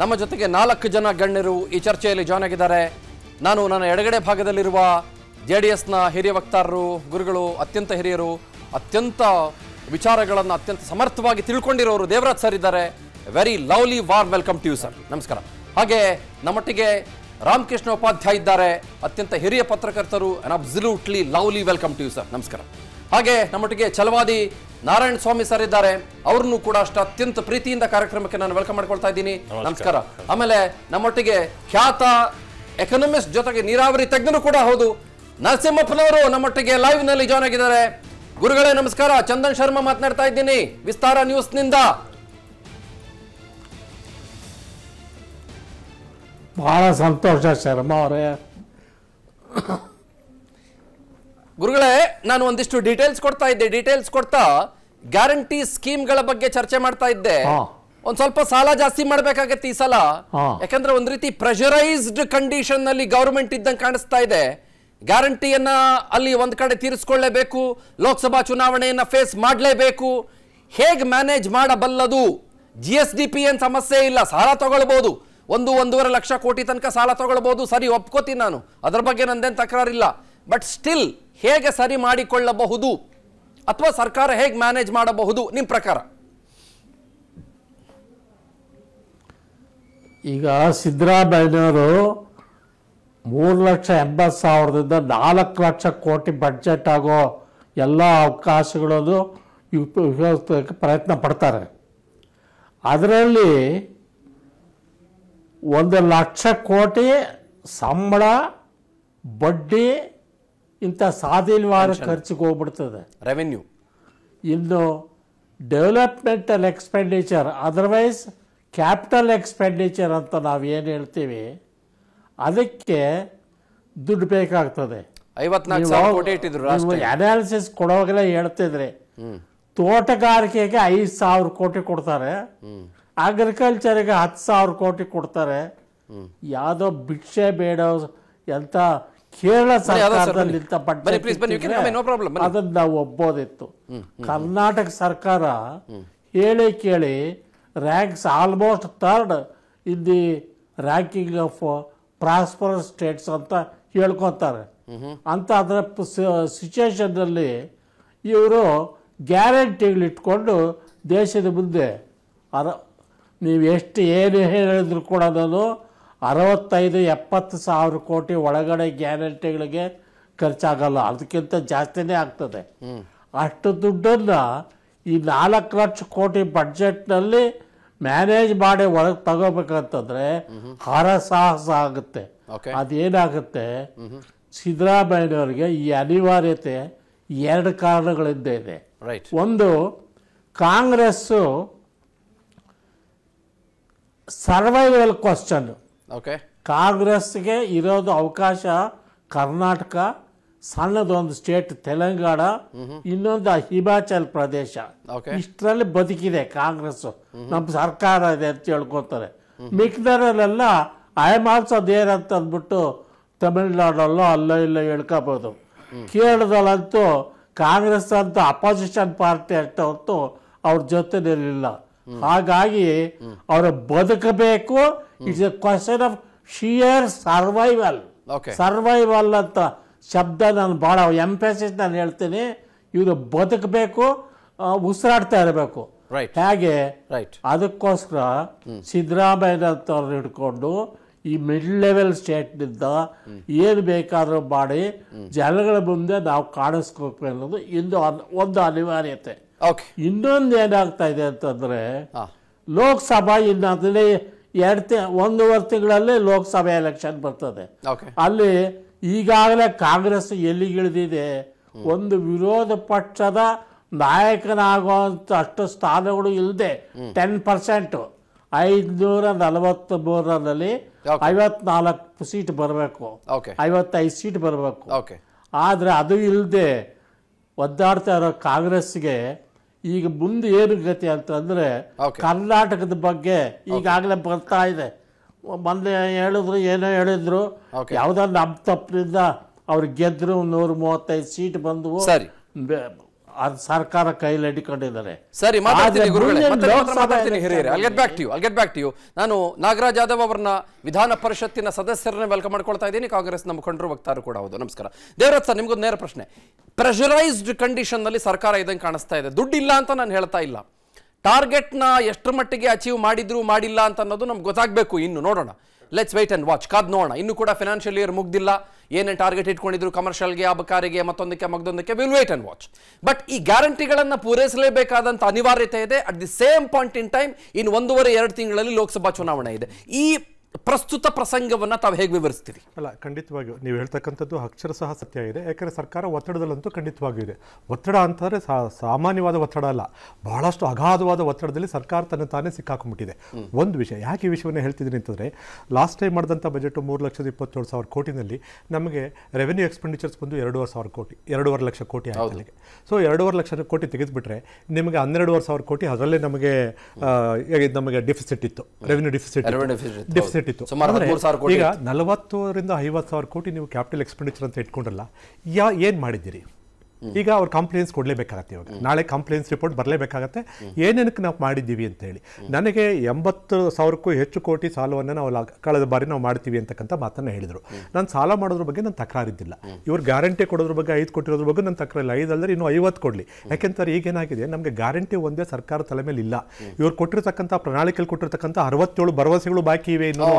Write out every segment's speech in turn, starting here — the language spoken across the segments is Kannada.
ನಮ್ಮ ಜೊತೆಗೆ ನಾಲ್ಕು ಜನ ಗಣ್ಯರು ಈ ಚರ್ಚೆಯಲ್ಲಿ ಜಾಯ್ನ್ ಆಗಿದ್ದಾರೆ ನಾನು ನನ್ನ ಎಡಗಡೆ ಭಾಗದಲ್ಲಿರುವ ಜೆ ಡಿ ಎಸ್ನ ಹಿರಿಯ ವಕ್ತಾರರು ಗುರುಗಳು ಅತ್ಯಂತ ಹಿರಿಯರು ಅತ್ಯಂತ ವಿಚಾರಗಳನ್ನು ಅತ್ಯಂತ ಸಮರ್ಥವಾಗಿ ತಿಳ್ಕೊಂಡಿರೋರು ದೇವರಾಜ್ ಸರ್ ಇದ್ದಾರೆ very lovely war welcome to you sir ನಮಸ್ಕಾರ ಹಾಗೆ ನಮ್ಮೊಟ್ಟಿಗೆ ರಾಮಕೃಷ್ಣ ಉಪಾಧ್ಯಾಯ ಇದ್ದಾರೆ ಅತ್ಯಂತ ಹಿರಿಯ ಪತ್ರಕರ್ತರು absolutely lovely welcome to you sir ನಮಸ್ಕಾರ ಹಾಗೆ ನಮ್ಮೊಟ್ಟಿಗೆ ಛಲವಾದಿ ನಾರಾಯಣ ಸ್ವಾಮಿ ಸರ್ ಇದ್ದಾರೆ ಅವ್ರನ್ನು ಕೂಡ ಅಷ್ಟು ಅತ್ಯಂತ ಪ್ರೀತಿಯಿಂದ ಕಾರ್ಯಕ್ರಮಕ್ಕೆ ನಾನು ವೆಲ್ಕಮ್ ಮಾಡ್ಕೊಳ್ತಾ ಇದ್ದೀನಿ ನಮಸ್ಕಾರ ಆಮೇಲೆ ನಮ್ಮೊಟ್ಟಿಗೆ ಖ್ಯಾತ ಎಕನಾಮಿಸ್ಟ್ ಜೊತೆಗೆ ನೀರಾವರಿ ತಜ್ಞರು ಕೂಡ ಹೌದು ನರಸಿಂಹಪ್ಪನವರು ನಮ್ಮೊಟ್ಟಿಗೆ ಲೈವ್ ನಲ್ಲಿ ಜಾಯ್ನ್ ಆಗಿದ್ದಾರೆ ಗುರುಗಳೇ ನಮಸ್ಕಾರ ಚಂದನ್ ಶರ್ಮಾ ಮಾತನಾಡ್ತಾ ಇದ್ದೀನಿ ವಿಸ್ತಾರ ನ್ಯೂಸ್ ನಿಂದ ಬಹಳ ಸಂತೋಷ ಶರ್ಮಾ ಅವರೇ ಗುರುಗಳೇ ನಾನು ಒಂದಿಷ್ಟು ಡೀಟೇಲ್ಸ್ ಕೊಡ್ತಾ ಇದ್ದೆ ಡೀಟೇಲ್ಸ್ ಕೊಡ್ತಾ ಗ್ಯಾರಂಟಿ ಸ್ಕೀಮ್ಗಳ ಬಗ್ಗೆ ಚರ್ಚೆ ಮಾಡ್ತಾ ಇದ್ದೆ ಒಂದ್ ಸ್ವಲ್ಪ ಸಾಲ ಜಾಸ್ತಿ ಮಾಡ್ಬೇಕಾಗತ್ತೆ ಈ ಸಲ ಯಾಕಂದ್ರೆ ಒಂದ್ ರೀತಿ ಪ್ರೆಷರೈಸ್ಡ್ ಕಂಡೀಷನ್ ನಲ್ಲಿ ಗವರ್ಮೆಂಟ್ ಇದ್ದಂಗೆ ಕಾಣಿಸ್ತಾ ಇದೆ ಗ್ಯಾರಂಟಿಯನ್ನ ಅಲ್ಲಿ ಒಂದ್ ಕಡೆ ತೀರಿಸ್ಕೊಳ್ಳೇಬೇಕು ಲೋಕಸಭಾ ಚುನಾವಣೆಯನ್ನ ಫೇಸ್ ಮಾಡಲೇಬೇಕು ಹೇಗ್ ಮ್ಯಾನೇಜ್ ಮಾಡಬಲ್ಲದು ಜಿ ಎಸ್ ಡಿ ಪಿ ಏನ್ ಸಮಸ್ಯೆ ಇಲ್ಲ ಸಾಲ ತಗೊಳ್ಬಹುದು ಒಂದು ಒಂದೂವರೆ ಲಕ್ಷ ಕೋಟಿ ತನಕ ಸಾಲ ತಗೊಳ್ಬಹುದು ಸರಿ ಒಪ್ಕೋತೀನಿ ನಾನು ಅದ್ರ ಬಗ್ಗೆ ನಂದೇನು ತಕರಾರಿಲ್ಲ ಬಟ್ ಸ್ಟಿಲ್ ಹೇಗೆ ಸರಿ ಮಾಡಿಕೊಳ್ಳಬಹುದು ಅಥವಾ ಸರ್ಕಾರ ಹೇಗೆ ಮ್ಯಾನೇಜ್ ಮಾಡಬಹುದು ನಿಮ್ಮ ಪ್ರಕಾರ ಈಗ ಸಿದ್ದರಾಮಯ್ಯನವರು ಮೂರು ಲಕ್ಷ ಎಂಬತ್ತು ಸಾವಿರದಿಂದ ನಾಲ್ಕು ಲಕ್ಷ ಕೋಟಿ ಬಡ್ಜೆಟ್ ಆಗೋ ಎಲ್ಲ ಅವಕಾಶಗಳನ್ನು ಪ್ರಯತ್ನ ಪಡ್ತಾರೆ ಅದರಲ್ಲಿ ಒಂದು ಲಕ್ಷ ಕೋಟಿ ಸಂಬಳ ಬಡ್ಡಿ ಇಂಥ ಸಾದಿಲ್ವಾರ ಖರ್ಚಿಗೆ ಹೋಗ್ಬಿಡ್ತದೆ ರೆವೆನ್ಯೂ ಇನ್ನು developmental expenditure otherwise capital expenditure ಅಂತ ನಾವು ಏನು ಹೇಳ್ತೀವಿ ಅದಕ್ಕೆ ದುಡ್ಡು ಬೇಕಾಗ್ತದೆ ಅನಾಲಿಸಿಸ್ ಕೊಡೋವಾಗಲೇ ಹೇಳ್ತಿದ್ರೆ ತೋಟಗಾರಿಕೆಗೆ ಐದು ಸಾವಿರ ಕೋಟಿ ಕೊಡ್ತಾರೆ ಅಗ್ರಿಕಲ್ಚರ್ಗೆ ಹತ್ತು ಸಾವಿರ ಕೋಟಿ ಕೊಡ್ತಾರೆ ಯಾವುದೋ ಭಿಕ್ಷೆ ಬೇಡ ಎಂಥ ಕೇರಳ ಸರ್ಕಾರದಲ್ಲಿ ಅದನ್ನ ನಾವು ಒಬ್ಬೋದಿತ್ತು ಕರ್ನಾಟಕ ಸರ್ಕಾರ ಹೇಳಿ ಕೇಳಿ ranks almost third in the ranking of prosperous states ಅಂತ ಹೇಳ್ಕೊತಾರೆ ಅಂತ ಅದರ ಸಿಚುಯೇಷನ್ನಲ್ಲಿ ಇವರು ಗ್ಯಾರಂಟಿಗಳಿಟ್ಕೊಂಡು ದೇಶದ ಮುಂದೆ ಅದ ನೀವು ಎಷ್ಟು ಏನು ಹೇಳಿದ್ರು ಕೂಡ ನಾನು ಅರವತ್ತೈದು ಎಪ್ಪತ್ತು ಸಾವಿರ ಕೋಟಿ ಒಳಗಡೆ ಗ್ಯಾರಂಟಿಗಳಿಗೆ ಖರ್ಚಾಗಲ್ಲ ಅದಕ್ಕಿಂತ ಜಾಸ್ತಿನೇ ಆಗ್ತದೆ ಅಷ್ಟು ದುಡ್ಡನ್ನು ಈ ನಾಲ್ಕು ಲಕ್ಷ ಕೋಟಿ ಬಡ್ಜೆಟ್ನಲ್ಲಿ ಮ್ಯಾನೇಜ್ ಮಾಡಿ ಒಳಗೆ ತಗೋಬೇಕಂತಂದ್ರೆ ಹರಸಾಹಸ ಆಗುತ್ತೆ ಅದೇನಾಗುತ್ತೆ ಸಿದ್ದರಾಮಯ್ಯನವರಿಗೆ ಈ ಅನಿವಾರ್ಯತೆ ಎರಡು ಕಾರಣಗಳಿಂದ ಇದೆ ಒಂದು ಕಾಂಗ್ರೆಸ್ಸು ಸರ್ವೈವಲ್ ಕ್ವಶನ್ ಓಕೆ ಕಾಂಗ್ರೆಸ್ಗೆ ಇರೋದು ಅವಕಾಶ ಕರ್ನಾಟಕ ಸಣ್ಣದೊಂದು ಸ್ಟೇಟ್ ತೆಲಂಗಾಣ ಇನ್ನೊಂದು ಹಿಮಾಚಲ್ ಪ್ರದೇಶ ಇಷ್ಟರಲ್ಲಿ ಬದುಕಿದೆ ಕಾಂಗ್ರೆಸ್ ನಮ್ಮ ಸರ್ಕಾರ ಇದೆ ಅಂತ ಹೇಳ್ಕೊತಾರೆ ಮಿಕ್ಕದರಲ್ಲೆಲ್ಲ ಐ ಆಮ್ ಆಲ್ಸೋ ದೇರ್ ಅಂತ ಅಂದ್ಬಿಟ್ಟು ತಮಿಳ್ನಾಡಲ್ಲೋ ಅಲ್ಲೋ ಇಲ್ಲೋ ಹೇಳ್ಕೋಬೋದು ಕೇರಳದಲ್ಲಂತೂ ಕಾಂಗ್ರೆಸ್ ಅಂತ ಅಪೋಸಿಷನ್ ಪಾರ್ಟಿ ಅಂತ ಹೊತ್ತು ಅವ್ರ ಜೊತೆ ನಿಲ್ಲ ಹಾಗಾಗಿ ಅವರು ಬದುಕಬೇಕು it's a question of sheer survival survival ಅಂತ ಶಬ್ದ ನಾನು ಭಾಳ ಎಂಫೆಸಿಸ್ ನಾನು ಹೇಳ್ತೀನಿ ಇವರು ಬದುಕಬೇಕು ಉಸಿರಾಡ್ತಾ ಇರಬೇಕು ಹೇಗೆ ಅದಕ್ಕೋಸ್ಕರ ಸಿದ್ದರಾಮಯ್ಯನವ್ರು ಹಿಡ್ಕೊಂಡು ಈ ಮಿಡ್ ಲೆವೆಲ್ ಸ್ಟೇಟ್ನಿಂದ ಏನು ಬೇಕಾದರೂ ಮಾಡಿ ಜನಗಳ ಮುಂದೆ ನಾವು ಕಾಣಿಸ್ಕೋಬೇಕು ಅನ್ನೋದು ಇಂದು ಒಂದು ಅನಿವಾರ್ಯತೆ ಇನ್ನೊಂದು ಏನಾಗ್ತಾ ಇದೆ ಅಂತಂದ್ರೆ ಲೋಕಸಭಾ ಇನ್ನೇ ಎರಡು ತಿ ಒಂದೂವರೆ ತಿಂಗಳಲ್ಲಿ ಲೋಕಸಭೆ ಎಲೆಕ್ಷನ್ ಬರ್ತದೆ ಅಲ್ಲಿ ಈಗಾಗಲೇ ಕಾಂಗ್ರೆಸ್ ಎಲ್ಲಿಗಿಳಿದಿದೆ ಒಂದು ವಿರೋಧ ಪಕ್ಷದ ನಾಯಕನಾಗುವಂಥ ಅಷ್ಟು ಸ್ಥಾನಗಳು ಇಲ್ಲದೆ ಟೆನ್ ಪರ್ಸೆಂಟು ಐದುನೂರ ನಲವತ್ತ್ ಮೂರರಲ್ಲಿ ಐವತ್ನಾಲ್ಕು ಸೀಟ್ ಬರಬೇಕು ಐವತ್ತೈದು ಸೀಟ್ ಬರಬೇಕು ಆದರೆ ಅದು ಇಲ್ಲದೆ ಒದ್ದಾಡ್ತಾ ಇರೋ ಕಾಂಗ್ರೆಸ್ಗೆ ಈಗ ಮುಂದೆ ಏನು ಗತಿ ಅಂತಂದರೆ ಕರ್ನಾಟಕದ ಬಗ್ಗೆ ಈಗಾಗಲೇ ಬರ್ತಾ ಇದೆ ಮೊನ್ನೆ ಹೇಳಿದ್ರು ಏನೋ ಹೇಳಿದ್ರು ಯಾವುದಾದ್ರು ನಮ್ಮ ತಪ್ಪಿನಿಂದ ಅವ್ರು ಗೆದ್ರು ನೂರ ಮೂವತ್ತೈದು ಸೀಟ್ ಬಂದವು ಸರ್ಕಾರ ಕೈಯಲ್ಲಿ ಹಿಡಿಕೊಂಡಿದ್ದಾರೆ ಸರಿ ಮಾತಾಡ್ತೀನಿ ನಾನು ನಾಗರಾಜ್ ಯಾದವ್ ಅವರನ್ನ ವಿಧಾನ ಪರಿಷತ್ತಿನ ಸದಸ್ಯರನ್ನ ವೆಲ್ಕಮ್ ಮಾಡ್ಕೊಳ್ತಾ ಇದ್ದೀನಿ ಕಾಂಗ್ರೆಸ್ನ ಮುಖಂಡರು ವಕ್ತಾರು ಕೂಡ ಹೌದು ನಮಸ್ಕಾರ ದೇವರಾಜ್ ಸರ್ ನಿಮ್ಗೊಂದು ನೇರ ಪ್ರಶ್ನೆ ಪ್ರೆಷರೈಸ್ಡ್ ಕಂಡೀಷನ್ ನಲ್ಲಿ ಸರ್ಕಾರ ಇದಂಗೆ ಕಾಣಿಸ್ತಾ ಇದೆ ದುಡ್ಡಿಲ್ಲ ಅಂತ ನಾನು ಹೇಳ್ತಾ ಇಲ್ಲ ಟಾರ್ಗೆಟ್ನ ಎಷ್ಟರ ಮಟ್ಟಿಗೆ ಅಚೀವ್ ಮಾಡಿದ್ರು ಮಾಡಿಲ್ಲ ಅಂತ ಅನ್ನೋದು ನಮ್ಗೆ ಗೊತ್ತಾಗಬೇಕು ಇನ್ನು ನೋಡೋಣ ಲೆಟ್ಸ್ ವೆಯ್ಟ್ ಅಂಡ್ ವಾಚ್ ಕಾದ್ ನೋಡೋಣ ಇನ್ನು ಕೂಡ ಫಿನಾನ್ಷಿಯಲ್ ಇಯರ್ ಮುಗ್ದಿಲ್ಲ ಏನೇನು ಟಾರ್ಗೆಟ್ ಇಟ್ಕೊಂಡಿದ್ರು ಕಮರ್ಷಿಯಲ್ಗೆ ಅಬಕಾರಿಗೆ ಮತ್ತೊಂದಕ್ಕೆ ಮಗದೊಂದಕ್ಕೆ will wait and watch but ಈ ಗ್ಯಾರಂಟಿಗಳನ್ನು ಪೂರೈಸಲೇಬೇಕಾದಂಥ ಅನಿವಾರ್ಯತೆ ಇದೆ at the same point in time ಇನ್ನು ಒಂದೂವರೆ ಎರಡು ತಿಂಗಳಲ್ಲಿ ಲೋಕಸಭಾ ಚುನಾವಣೆ ಇದೆ ಈ ಪ್ರಸ್ತುತ ಪ್ರಸಂಗವನ್ನು ತಾವು ಹೇಗೆ ವಿವರಿಸ್ತೀರಿ ಅಲ್ಲ ಖಂಡಿತವಾಗಿಯೂ ನೀವು ಹೇಳ್ತಕ್ಕಂಥದ್ದು ಅಕ್ಷರ ಸಹ ಸತ್ಯ ಇದೆ ಯಾಕಂದರೆ ಸರ್ಕಾರ ಒತ್ತಡದಲ್ಲಂತೂ ಖಂಡಿತವಾಗಿಯೂ ಇದೆ ಒತ್ತಡ ಅಂತಂದರೆ ಸಾಮಾನ್ಯವಾದ ಒತ್ತಡ ಅಲ್ಲ ಬಹಳಷ್ಟು ಅಗಾಧವಾದ ಒತ್ತಡದಲ್ಲಿ ಸರ್ಕಾರ ತನ್ನ ತಾನೇ ಸಿಕ್ಕಾಕೊಂಡ್ಬಿಟ್ಟಿದೆ ಒಂದು ವಿಷಯ ಯಾಕೆ ಈ ವಿಷಯವನ್ನು ಹೇಳ್ತಿದ್ದೀನಿ ಅಂತಂದರೆ ಲಾಸ್ಟ್ ಟೈಮ್ ಮಾಡಿದಂಥ ಬಜೆಟ್ ಮೂರು ಲಕ್ಷದ ಇಪ್ಪತ್ತೇಳು ಸಾವಿರ ಕೋಟಿನಲ್ಲಿ ನಮಗೆ ರೆವೆನ್ಯೂ ಎಕ್ಸ್ಪೆಂಡಿಚರ್ಸ್ ಬಂದು ಎರಡೂವರೆ ಸಾವಿರ ಕೋಟಿ ಎರಡೂವರೆ ಲಕ್ಷ ಕೋಟಿ ಅಲ್ಲಿಗೆ ಸೊ ಎರಡೂವರೆ ಲಕ್ಷ ಕೋಟಿ ತೆಗೆದುಬಿಟ್ರೆ ನಿಮಗೆ ಹನ್ನೆರಡುವರೆ ಸಾವಿರ ಕೋಟಿ ಅದರಲ್ಲೇ ನಮಗೆ ನಮಗೆ ಡೆಫಿಸಿಟ್ ಇತ್ತು ರೆವೆನ್ಯೂ ಡೆಫಿಸಿಟ್ ಡೆಫಿಸಿಟ್ ಕಟ್ಟಿತ್ತು ಈಗ ನಲವತ್ತರಿಂದ ಐವತ್ತು ಸಾವಿರ ಕೋಟಿ ನೀವು ಕ್ಯಾಪಿಟಲ್ ಎಕ್ಸ್ಪೆಂಡಿಚರ್ ಅಂತ ಇಟ್ಕೊಂಡ್ರಲ್ಲ ಯಾ ಏನು ಮಾಡಿದ್ದೀರಿ ಈಗ ಅವ್ರು ಕಂಪ್ಲೇಂಟ್ಸ್ ಕೊಡಲೇಬೇಕಾಗತ್ತೆ ಇವಾಗ ನಾಳೆ ಕಂಪ್ಲೇಂಟ್ಸ್ ರಿಪೋರ್ಟ್ ಬರಲೇಬೇಕಾಗತ್ತೆ ಏನೇನಕ್ಕೆ ನಾವು ಮಾಡಿದ್ದೀವಿ ಅಂತ ಹೇಳಿ ನನಗೆ ಎಂಬತ್ತು ಸಾವಿರಕ್ಕೂ ಹೆಚ್ಚು ಕೋಟಿ ಸಾಲವನ್ನು ನಾವು ಕಳೆದ ಬಾರಿ ನಾವು ಮಾಡ್ತೀವಿ ಅಂತಕ್ಕಂಥ ಮಾತನ್ನು ಹೇಳಿದರು ನಾನು ಸಾಲ ಮಾಡೋದ್ರ ಬಗ್ಗೆ ನಾನು ತಕರಾರಿದ್ದಿಲ್ಲ ಇವ್ರು ಗ್ಯಾರಂಟಿ ಕೊಡೋದ್ರ ಬಗ್ಗೆ ಐದು ಕೊಟ್ಟಿರೋದ್ರ ಬಗ್ಗೆ ನಾನು ತಕರಾರಿಲ್ಲ ಐದು ಅಲ್ಲದೆ ಇನ್ನೂ ಐವತ್ತು ಕೊಡಲಿ ಯಾಕೆಂತಾರೆ ಈಗೇನಾಗಿದೆ ನಮಗೆ ಗ್ಯಾರಂಟಿ ಒಂದೇ ಸರ್ಕಾರ ತಲೆ ಮೇಲೆ ಇಲ್ಲ ಇವ್ರು ಕೊಟ್ಟಿರ್ತಕ್ಕಂಥ ಪ್ರಣಾಳಿಕೆಯಲ್ಲಿ ಕೊಟ್ಟಿರ್ತಕ್ಕಂಥ ಅರವತ್ತೇಳು ಭರವಸೆಗಳು ಬಾಕಿ ಇವೆ ಇನ್ನು oh,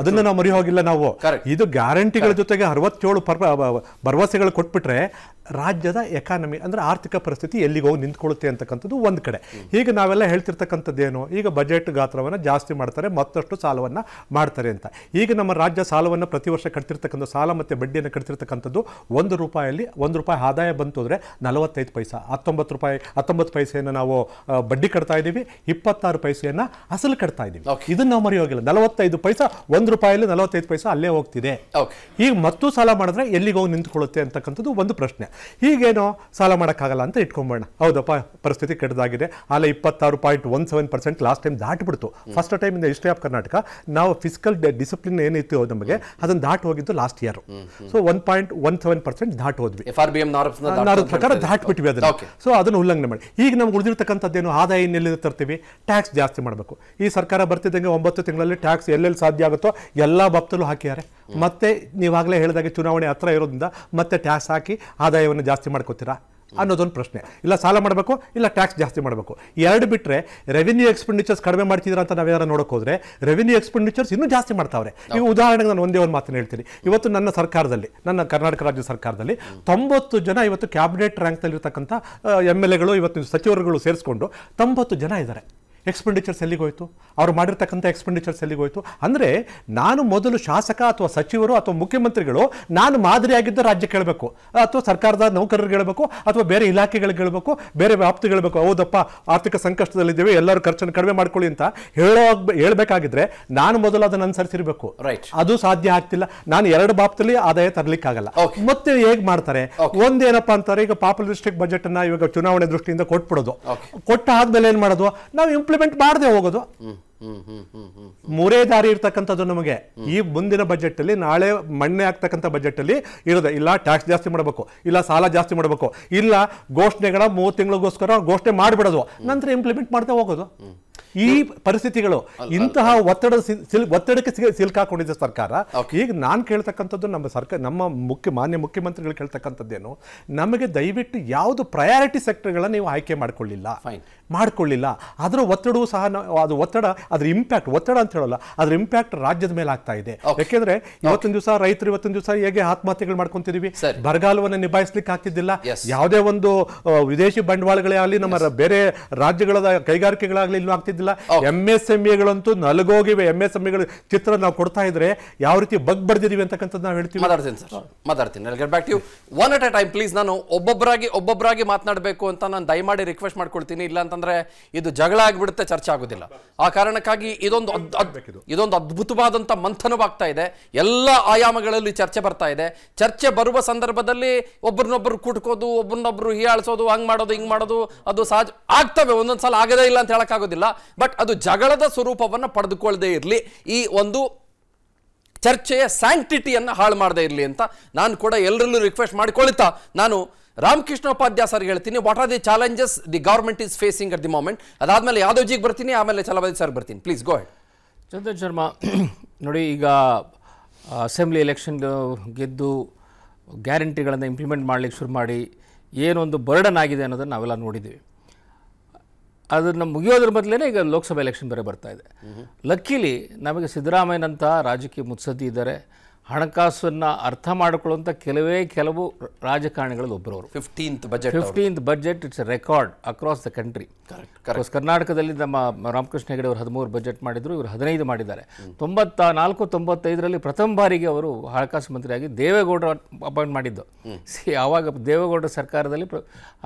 ಅದನ್ನು ನಾವು ಮರಿ ಹೋಗಿಲ್ಲ ನಾವು ಇದು ಗ್ಯಾರಂಟಿಗಳ ಜೊತೆಗೆ ಅರವತ್ತೇಳು ಭರವಸೆಗಳು ಕೊಟ್ಬಿಟ್ರೆ ರಾಜ್ಯದ ಎಕಾನಮಿ ಅಂದರೆ ಆರ್ಥಿಕ ಪರಿಸ್ಥಿತಿ ಎಲ್ಲಿಗೆ ನಿಂತ್ಕೊಳ್ಳುತ್ತೆ ಅಂತಕ್ಕಂಥದ್ದು ಒಂದು ಕಡೆ ಈಗ ನಾವೆಲ್ಲ ಹೇಳ್ತಿರ್ತಕ್ಕಂಥದ್ದೇನು ಈಗ ಬಜೆಟ್ ಗಾತ್ರವನ್ನು ಜಾಸ್ತಿ ಮಾಡ್ತಾರೆ ಮತ್ತಷ್ಟು ಸಾಲವನ್ನು ಮಾಡ್ತಾರೆ ಅಂತ ಈಗ ನಮ್ಮ ರಾಜ್ಯ ಸಾಲವನ್ನು ಪ್ರತಿ ವರ್ಷ ಕಟ್ತಿರ್ತಕ್ಕಂಥ ಸಾಲ ಮತ್ತು ಬಡ್ಡಿಯನ್ನು ಕಟ್ತಿರ್ತಕ್ಕಂಥದ್ದು ಒಂದು ರೂಪಾಯಲ್ಲಿ ಒಂದು ರೂಪಾಯಿ ಆದಾಯ ಬಂತು ಅಂದರೆ ನಲವತ್ತೈದು ಪೈಸಾ ಹತ್ತೊಂಬತ್ತು ರೂಪಾಯಿ ಹತ್ತೊಂಬತ್ತು ಪೈಸೆಯನ್ನು ನಾವು ಬಡ್ಡಿ ಕಟ್ತಾ ಇದ್ದೀವಿ ಇಪ್ಪತ್ತಾರು ಪೈಸೆಯನ್ನು ಅಸಲು ಕಟ್ತಾ ಇದ್ದೀವಿ ಇದನ್ನು ನಾವು ಮರೆಯೋಗಿಲ್ಲ ನಲವತ್ತೈದು ಪೈಸ ಒಂದು ರೂಪಾಯಲ್ಲಿ ನಲವತ್ತೈದು ಪೈಸ ಅಲ್ಲೇ ಹೋಗ್ತಿದೆ ಈಗ ಮತ್ತೂ ಸಾಲ ಮಾಡಿದ್ರೆ ಎಲ್ಲಿಗೆ ಹೋಗಿ ನಿಂತ್ಕೊಳ್ಳುತ್ತೆ ಅಂತಕ್ಕಂಥದ್ದು ಒಂದು ಪ್ರಶ್ನೆ ಹೀಗೇನೋ ಸಾಲ ಮಾಡೋಕ್ಕಾಗಲ್ಲ ಅಂತ ಇಟ್ಕೊಂಬೋಣ ಹೌದಪ್ಪ ಪರಿಸ್ಥಿತಿ ಕೆಟ್ಟದಾಗಿದೆ ಅಲ್ಲ ಇಪ್ಪತ್ತಾರು point one seven percent last time ದಾಟಿಬಿಡ್ತು first time in history of Karnataka ನಾವು ಫಿಸಿಕಲ್ ಡಿಸಿಪ್ಲಿನ್ ಏನಿತ್ತು ನಮಗೆ ಅದನ್ನು ದಾಟಿ ಹೋಗಿದ್ದು last year so one point one seven percent ದಾಟ್ ಹೋದ್ವಿ ಎಫ್ ಆರ್ ಬಿ ಎಂ ಪ್ರಕಾರ ದಾಟ್ಬಿಟ್ವಿ ಅದನ್ನು ಸೊ ಅದನ್ನು ಉಲ್ಲಂಘನೆ ಮಾಡಿ ಈಗ ನಮ್ಗೆ ಉಳಿದಿರ್ತಕ್ಕಂಥದ್ದೇನು ಆದಾಯ ಇನ್ನೆಲ್ಲಿ ತರ್ತೀವಿ ಟ್ಯಾಕ್ಸ್ ಜಾಸ್ತಿ ಮಾಡಬೇಕು ಈ ಸರ್ಕಾರ ಬರ್ತಿದ್ದಂಗೆ ಒಂಬತ್ತು ತಿಂಗಳಲ್ಲಿ ಟ್ಯಾಕ್ಸ್ ಎಲ್ಲೆಲ್ಲಿ ಸಾಧ್ಯ ಆಗುತ್ತೋ ಎಲ್ಲ ಬಪ್ತಲ್ಲೂ ಹಾಕಿದ್ದಾರೆ ಮತ್ತೆ ನೀವಾಗಲೇ ಹೇಳಿದಾಗ ಚುನಾವಣೆ ಹತ್ರ ಇರೋದ್ರಿಂದ ಮತ್ತೆ ಟ್ಯಾಕ್ಸ್ ಹಾಕಿ ಆದಾಯ ಆದಾಯವನ್ನು ಜಾಸ್ತಿ ಮಾಡ್ಕೋತೀರಾ ಅನ್ನೋದೊಂದು ಪ್ರಶ್ನೆ ಇಲ್ಲ ಸಾಲ ಮಾಡಬೇಕು ಇಲ್ಲ ಟ್ಯಾಕ್ಸ್ ಜಾಸ್ತಿ ಮಾಡಬೇಕು ಎರಡು ಬಿಟ್ಟರೆ ರೆವಿನ್ಯೂ ಎಕ್ಸ್ಪೆಂಡಿಚರ್ಸ್ ಕಡಿಮೆ ಮಾಡ್ತಿದ್ದೀರಾ ಅಂತ ನಾವೇನಾರು ನೋಡೋಕೆ ಹೋದರೆ ರೆವಿನ್ಯೂ ಎಕ್ಸ್ಪೆಂಡಿಚರ್ಸ್ ಇನ್ನೂ ಜಾಸ್ತಿ ಮಾಡ್ತಾವ್ರೆ ಈ ಉದಾಹರಣೆಗೆ ನಾನು ಒಂದೇ ಒಂದು ಮಾತನ್ನು ಹೇಳ್ತೀನಿ ಇವತ್ತು ನನ್ನ ಸರ್ಕಾರದಲ್ಲಿ ನನ್ನ ಕರ್ನಾಟಕ ರಾಜ್ಯ ಸರ್ಕಾರದಲ್ಲಿ ತೊಂಬತ್ತು ಜನ ಇವತ್ತು ಕ್ಯಾಬಿನೆಟ್ ರ್ಯಾಂಕ್ನಲ್ಲಿರ್ತಕ್ಕಂಥ ಎಮ್ ಎಲ್ ಎಗಳು ಇವತ್ತು ಸಚಿವರುಗಳು ಸೇರಿಸ್ಕೊಂಡು ತೊಂಬತ್ತು ಜನ ಇದ್ದಾರೆ ಎಕ್ಸ್ಪೆಂಡಿಚರ್ಸ್ ಎಲ್ಲಿಗೆ ಹೋಯಿತು ಅವ್ರು ಮಾಡಿರ್ತಕ್ಕಂಥ ಎಕ್ಸ್ಪೆಂಡಿಚರ್ಸ್ ಎಲ್ಲಿಗೆ ಹೋಯಿತು ಅಂದರೆ ನಾನು ಮೊದಲು ಶಾಸಕ ಅಥವಾ ಸಚಿವರು ಅಥವಾ ಮುಖ್ಯಮಂತ್ರಿಗಳು ನಾನು ಮಾದರಿಯಾಗಿದ್ದ ರಾಜ್ಯ ಕೇಳಬೇಕು ಅಥವಾ ಸರ್ಕಾರದ ನೌಕರರಿಗೆ ಹೇಳಬೇಕು ಅಥವಾ ಬೇರೆ ಇಲಾಖೆಗಳಿಗೆ ಹೇಳಬೇಕು ಬೇರೆ ವ್ಯಾಪ್ತಿಗೆ ಹೇಳಬೇಕು ಹೌದಪ್ಪ ಆರ್ಥಿಕ ಸಂಕಷ್ಟದಲ್ಲಿದ್ದೇವೆ ಎಲ್ಲರೂ ಖರ್ಚನ್ನು ಕಡಿಮೆ ಮಾಡ್ಕೊಳ್ಳಿ ಅಂತ ಹೇಳೋ ಹೇಳಬೇಕಾಗಿದ್ರೆ ನಾನು ಮೊದಲು ಅದನ್ನು ಅನುಸರಿಸಿರಬೇಕು ರೈಟ್ ಅದು ಸಾಧ್ಯ ಆಗ್ತಿಲ್ಲ ನಾನು ಎರಡು ಬಾಪ್ತಲ್ಲಿ ಆದಾಯ ತರಲಿಕ್ಕಾಗಲ್ಲ ಮತ್ತೆ ಹೇಗೆ ಮಾಡ್ತಾರೆ ಒಂದೇನಪ್ಪ ಅಂತಾರೆ ಈಗ ಪಾಪ್ಯುಲರಿಸ್ಟಿಕ್ ಬಜೆಟ್ ಅನ್ನ ಇವಾಗ ಚುನಾವಣೆ ದೃಷ್ಟಿಯಿಂದ ಕೊಟ್ಬಿಡೋದು ಕೊಟ್ಟ ಆದ್ಮೇಲೆ ಏನು ಮಾಡೋದು ನಾವು ಇಂಪ್ಲಿಮೆಂಟ್ ಮಾಡದೆ ಹೋಗೋದು ಮೂರೇ ದಾರಿ ಇರ್ತಕ್ಕಂಥದ್ದು ನಮಗೆ ಈ ಮುಂದಿನ ಬಜೆಟ್ ಅಲ್ಲಿ ನಾಳೆ ಮಣ್ಣೆ ಆಗ್ತಕ್ಕಂಥ ಬಜೆಟ್ ಅಲ್ಲಿ ಇರೋದೆ ಇಲ್ಲ ಟ್ಯಾಕ್ಸ್ ಜಾಸ್ತಿ ಮಾಡಬೇಕು ಇಲ್ಲ ಸಾಲ ಜಾಸ್ತಿ ಮಾಡಬೇಕು ಇಲ್ಲ ಘೋಷಣೆಗಳ ಮೂವತ್ತು ತಿಂಗಳಿಗೋಸ್ಕರ ಘೋಷಣೆ ಮಾಡಿಬಿಡೋದು ನಂತರ ಇಂಪ್ಲಿಮೆಂಟ್ ಮಾಡ್ತಾ ಹೋಗೋದು ಈ ಪರಿಸ್ಥಿತಿಗಳು ಇಂತಹ ಒತ್ತಡ ಒತ್ತಡಕ್ಕೆ ಸಿಲುಕಾಕೊಂಡಿದೆ ಸರ್ಕಾರ ಈಗ ನಾನು ಕೇಳ್ತಕ್ಕಂಥದ್ದು ನಮ್ಮ ಸರ್ಕಾರ ನಮ್ಮ ಮುಖ್ಯ ಮಾನ್ಯ ಮುಖ್ಯಮಂತ್ರಿಗಳು ಕೇಳ್ತಕ್ಕಂಥದ್ದೇನು ನಮಗೆ ದಯವಿಟ್ಟು ಯಾವುದು ಪ್ರಯಾರಿಟಿ ಸೆಕ್ಟರ್ಗಳನ್ನ ನೀವು ಆಯ್ಕೆ ಮಾಡಿಕೊಳ್ಳಿಲ್ಲ ಮಾಡಿಕೊಳ್ಳಿಲ್ಲ ಅದರ ಒತ್ತಡವೂ ಸಹ ಅದು ಒತ್ತಡ ಅದ್ರ ಇಂಪ್ಯಾಕ್ಟ್ ಒತ್ತಡ ಅಂತ ಹೇಳಲ್ಲ ಅದ್ರ ಇಂಪ್ಯಾಕ್ಟ್ ರಾಜ್ಯದ ಮೇಲೆ ಆಗ್ತಾ ಇದೆ ಯಾಕೆಂದ್ರೆ ಇವತ್ತೊಂದು ದಿವಸ ರೈತರು ಇವತ್ತೊಂದು ದಿವಸ ಹೇಗೆ ಆತ್ಮಹತ್ಯೆಗಳು ಮಾಡ್ಕೊಂತಿದೀವಿ ಬರಗಾಲವನ್ನು ನಿಭಾಯಿಸ್ಲಿಕ್ಕೆ ಆಗ್ತಿದ್ದಿಲ್ಲ ಯಾವುದೇ ಒಂದು ವಿದೇಶಿ ಬಂಡವಾಳಗಳೇ ಆಗಲಿ ನಮ್ಮ ಬೇರೆ ರಾಜ್ಯಗಳ ಕೈಗಾರಿಕೆಗಳಾಗಲಿ ಇಲ್ಲೂ ಮಾಡ್ತಿದ್ದಿಲ್ಲ ಎಂ ಎಸ್ ಎಂ ಎಗಳಂತೂ ನಲಗೋಗಿವೆ ಎಮ್ ಎಸ್ ಎಂ ಎಗಳು ಚಿತ್ರ ನಾವು ಕೊಡ್ತಾ ಇದ್ರೆ ಯಾವ ರೀತಿ ಬಗ್ ಬರ್ದಿದೀವಿ ಅಂತಕ್ಕಂಥದ್ದು ನಾವು ಹೇಳ್ತೀವಿ ಮಾತಾಡ್ತೀನಿ ಸರ್ ಮಾತಾಡ್ತೀನಿ back you one at a time please ನಾನು ಒಬ್ಬೊಬ್ಬರಾಗಿ ಒಬ್ಬೊಬ್ಬರಾಗಿ ಮಾತನಾಡಬೇಕು ಅಂತ ನಾನು ದಯಮಾಡಿ ರಿಕ್ವೆಸ್ಟ್ ಮಾಡ್ಕೊಳ್ತೀನಿ ಇಲ್ಲ ಅಂತಂದ್ರೆ ಇದು ಜಗಳ ಆಗಿಬಿಡುತ್ತೆ ಚರ್ಚೆ ಆಗೋದಿಲ್ಲ ಆ ಕಾರಣಕ್ಕಾಗಿ ಇದೊಂದು ಇದೊಂದು ಅದ್ಭುತವಾದಂಥ ಮಂಥನವಾಗ್ತಾ ಇದೆ ಎಲ್ಲ ಆಯಾಮಗಳಲ್ಲಿ ಚರ್ಚೆ ಬರ್ತಾ ಇದೆ ಚರ್ಚೆ ಬರುವ ಸಂದರ್ಭದಲ್ಲಿ ಒಬ್ಬರನ್ನೊಬ್ಬರು ಕುಟ್ಕೋದು ಒಬ್ಬರನ್ನೊಬ್ರು ಹೀಯಾಳಿಸೋದು ಹಂಗೆ ಮಾಡೋದು ಹಿಂಗೆ ಮಾಡೋದು ಅದು ಸಹಜ ಆಗ್ತವೆ ಒಂದೊಂದು ಸಲ ಆಗದೇ ಇಲ್ಲ ಅಂತ ಹೇಳೋಕ್ಕಾಗೋದಿಲ್ಲ ಬಟ್ ಅದು ಜಗಳದ ಸ್ವರೂಪವನ್ನು ಪಡೆದುಕೊಳ್ಳದೆ ಇರಲಿ ಈ ಒಂದು ಚರ್ಚೆಯ ಸ್ಯಾಂಕ್ಟಿಟಿಯನ್ನು ಹಾಳು ಮಾಡದೇ ಇರಲಿ ಅಂತ ನಾನು ಕೂಡ ಎಲ್ಲರಲ್ಲೂ ರಿಕ್ವೆಸ್ಟ್ ಮಾಡಿಕೊಳ್ತಾ ನಾನು ರಾಮಕೃಷ್ಣ ರಾಮಕೃಷ್ಣೋಪಾಧ್ಯಾಯ ಸರ್ ಹೇಳ್ತೀನಿ what are the challenges the government is facing at the moment ಅದಾದಮೇಲೆ ಯಾದವ್ಜಿಗೆ ಬರ್ತೀನಿ ಆಮೇಲೆ ಚಲವಾದಿ ಸರ್ ಬರ್ತೀನಿ please go ahead Chandan Sharma ನೋಡಿ ಈಗ ಅಸೆಂಬ್ಲಿ ಎಲೆಕ್ಷನ್ ಗೆದ್ದು ಗ್ಯಾರಂಟಿಗಳನ್ನು ಇಂಪ್ಲಿಮೆಂಟ್ ಮಾಡಲಿಕ್ಕೆ ಶುರು ಮಾಡಿ ಏನೊಂದು ಬರ್ಡನ್ ಆಗಿದೆ ಅನ್ನೋದನ್ನು ನಾವೆಲ್ಲ ನೋಡಿದ್ದೀವಿ ಅದನ್ನು ಮುಗಿಯೋದ್ರ ಮೊದಲೇ ಈಗ ಲೋಕಸಭೆ ಎಲೆಕ್ಷನ್ ಬೇರೆ ಬರ್ತಾ ಇದೆ ಲಕ್ಕಿಲಿ ನಮಗೆ ಸಿದ್ದರಾಮಯ್ಯನಂತಹ ರಾಜಕೀಯ ಮುತ್ಸದ್ದಿ ಇದ್ದಾರೆ ಹಣಕಾಸನ್ನು ಅರ್ಥ ಮಾಡಿಕೊಳ್ಳುವಂಥ ಕೆಲವೇ ಕೆಲವು ರಾಜಕಾರಣಿಗಳಲ್ಲಿ ಒಬ್ಬರವರು fifteenth budget fifteenth budget it's record across the country correct ಕರ್ನಾಟಕದಲ್ಲಿ ನಮ್ಮ ರಾಮಕೃಷ್ಣ ಹೆಗಡೆ ಅವರು ಹದಿಮೂರು ಬಜೆಟ್ ಮಾಡಿದರು ಇವರು ಹದಿನೈದು ಮಾಡಿದ್ದಾರೆ ತೊಂಬತ್ತ ನಾಲ್ಕು ತೊಂಬತ್ತೈದರಲ್ಲಿ ಪ್ರಥಮ ಬಾರಿಗೆ ಅವರು ಹಣಕಾಸು ಮಂತ್ರಿಯಾಗಿ ದೇವೇಗೌಡರ ಅಪಾಯಿಂಟ್ ಮಾಡಿದ್ದು ಸಿ ಆವಾಗ ದೇವೇಗೌಡರ ಸರ್ಕಾರದಲ್ಲಿ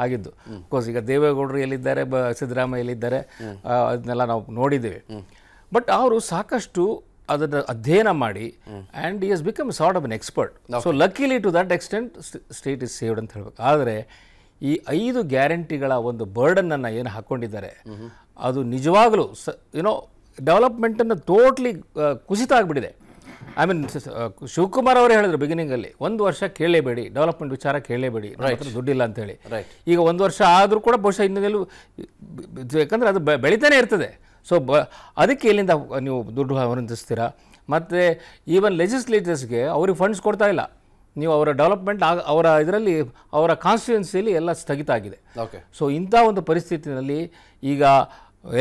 ಆಗಿದ್ದು ಅಫ್ಕೋರ್ಸ್ ಈಗ ದೇವೇಗೌಡರು ಎಲ್ಲಿದ್ದಾರೆ ಬ ಸಿದ್ದರಾಮಯ್ಯ ಎಲ್ಲಿದ್ದಾರೆ ಅದನ್ನೆಲ್ಲ ನಾವು ನೋಡಿದ್ದೇವೆ ಬಟ್ ಅವರು ಸಾಕಷ್ಟು ಅದನ್ನು ಅಧ್ಯಯನ ಮಾಡಿ and he's become sort of an expert so luckily to that extent state is saved ಅಂತ ಹೇಳಬೇಕು ಆದರೆ ಈ ಐದು ಗ್ಯಾರಂಟಿಗಳ ಒಂದು ಬರ್ಡನ್ನನ್ನು ಏನು ಹಾಕ್ಕೊಂಡಿದ್ದಾರೆ ಅದು ನಿಜವಾಗಲೂ ಸ ಯುನೋ ಡೆವಲಪ್ಮೆಂಟನ್ನು ಟೋಟ್ಲಿ ಕುಸಿತ ಆಗಿಬಿಟ್ಟಿದೆ ಐ ಮೀನ್ ಶಿವಕುಮಾರ್ ಅವರೇ ಹೇಳಿದ್ರು ಬಿಗಿನಿಂಗಲ್ಲಿ ಒಂದು ವರ್ಷ ಕೇಳಲೇಬೇಡಿ ಡೆವಲಪ್ಮೆಂಟ್ ವಿಚಾರ ಕೇಳಲೇಬೇಡಿ ದುಡ್ಡಿಲ್ಲ ಅಂತೇಳಿ ಈಗ ಒಂದು ವರ್ಷ ಆದರೂ ಕೂಡ ಬಹುಶಃ ಇನ್ನೂ ಯಾಕಂದರೆ ಅದು ಬೆಳಿತಾನೆ ಇರ್ತದೆ ಸೊ ಬ ಅದಕ್ಕೆ ಎಲ್ಲಿಂದ ನೀವು ದುಡ್ಡು ಹೊರಂತಿಸ್ತೀರಾ ಮತ್ತು ಈವನ್ ಲೆಜಿಸ್ಲೇಟರ್ಸ್ಗೆ ಅವ್ರಿಗೆ ಫಂಡ್ಸ್ ಕೊಡ್ತಾ ಇಲ್ಲ ನೀವು ಅವರ ಡೆವಲಪ್ಮೆಂಟ್ ಆಗ ಅವರ ಇದರಲ್ಲಿ ಅವರ ಕಾನ್ಸ್ಟಿಟ್ಯೂನ್ಸಿಯಲ್ಲಿ ಎಲ್ಲ ಸ್ಥಗಿತ ಆಗಿದೆ ಓಕೆ ಸೊ ಇಂಥ ಒಂದು ಪರಿಸ್ಥಿತಿನಲ್ಲಿ ಈಗ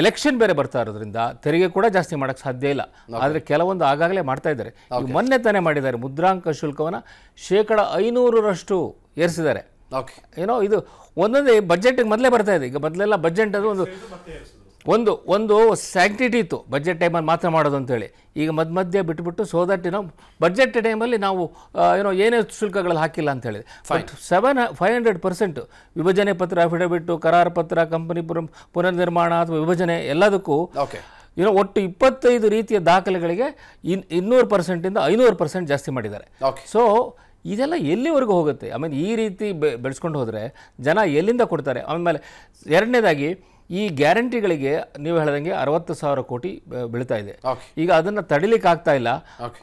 ಎಲೆಕ್ಷನ್ ಬೇರೆ ಬರ್ತಾ ಇರೋದ್ರಿಂದ ತೆರಿಗೆ ಕೂಡ ಜಾಸ್ತಿ ಮಾಡೋಕ್ಕೆ ಸಾಧ್ಯ ಇಲ್ಲ ಆದರೆ ಕೆಲವೊಂದು ಆಗಾಗಲೇ ಮಾಡ್ತಾ ಇದ್ದಾರೆ ಮೊನ್ನೆ ತಾನೇ ಮಾಡಿದ್ದಾರೆ ಮುದ್ರಾಂಕ ಶುಲ್ಕವನ್ನು ಶೇಕಡ ಐನೂರರಷ್ಟು ಏರಿಸಿದ್ದಾರೆ ಓಕೆ ಏನೋ ಇದು ಒಂದೊಂದೇ ಬಜೆಟ್ಗೆ ಮೊದಲೇ ಬರ್ತಾ ಇದೆ ಈಗ ಮೊದಲೆಲ್ಲ ಬಜೆಟ್ ಅದು ಒಂದು ಒಂದು ಒಂದು ಸ್ಯಾಂಕ್ಟಿಟಿ ಇತ್ತು ಬಜೆಟ್ ಟೈಮಲ್ಲಿ ಮಾತ್ರ ಮಾಡೋದು ಅಂತೇಳಿ ಈಗ ಮಧ್ಯ ಮಧ್ಯೆ ಬಿಟ್ಬಿಟ್ಟು ಸೋ ದಟ್ ಏನೋ ಬಜೆಟ್ ಟೈಮಲ್ಲಿ ನಾವು ಏನೋ ಏನೇ ಶುಲ್ಕಗಳಲ್ಲಿ ಹಾಕಿಲ್ಲ ಅಂತ ಹೇಳಿದೆ fight seven five hundred percent ವಿಭಜನೆ ಪತ್ರ ಅಫಿಡವಿಟ್ಟು ಕರಾರ ಪತ್ರ ಕಂಪನಿ ಪುನರ್ನಿರ್ಮಾಣ ಅಥವಾ ವಿಭಜನೆ ಎಲ್ಲದಕ್ಕೂ ಓಕೆ ಏನೋ ಒಟ್ಟು ಇಪ್ಪತ್ತೈದು ರೀತಿಯ ದಾಖಲೆಗಳಿಗೆ ಇನ್ ಇನ್ನೂರು ಪರ್ಸೆಂಟಿಂದ ಐನೂರು ಪರ್ಸೆಂಟ್ ಜಾಸ್ತಿ ಮಾಡಿದ್ದಾರೆ ಓಕೆ ಸೊ ಇದೆಲ್ಲ ಎಲ್ಲಿವರೆಗೂ ಹೋಗುತ್ತೆ ಆಮೇಲೆ ಈ ರೀತಿ ಬೆಳೆಸ್ಕೊಂಡು ಹೋದರೆ ಜನ ಎಲ್ಲಿಂದ ಕೊಡ್ತಾರೆ ಆಮೇಲೆ ಎರಡನೇದಾಗಿ ಈ ಗ್ಯಾರಂಟಿಗಳಿಗೆ ನೀವು ಹೇಳ್ದಂಗೆ ಅರವತ್ತು ಸಾವಿರ ಕೋಟಿ ಬೀಳ್ತಾ ಇದೆ ಈಗ ಅದನ್ನ ತಡಿಲಿಕ್ಕೆ ಆಗ್ತಾ ಇಲ್ಲ